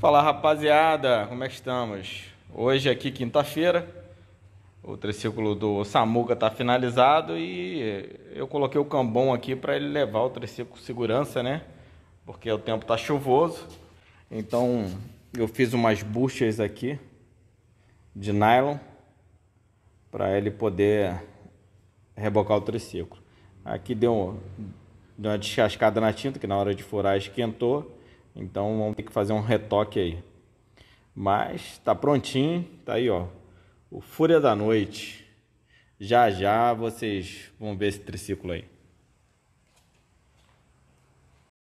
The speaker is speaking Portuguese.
Fala rapaziada, como é que estamos? Hoje é aqui quinta-feira, o triciclo do Samuca está finalizado e eu coloquei o cambom aqui para ele levar o triciclo segurança, né? Porque o tempo tá chuvoso, então eu fiz umas buchas aqui de nylon para ele poder rebocar o triciclo. Aqui deu, deu uma descascada na tinta que na hora de furar esquentou então vamos ter que fazer um retoque aí. Mas tá prontinho, tá aí ó. O Fúria da Noite. Já já vocês vão ver esse triciclo aí.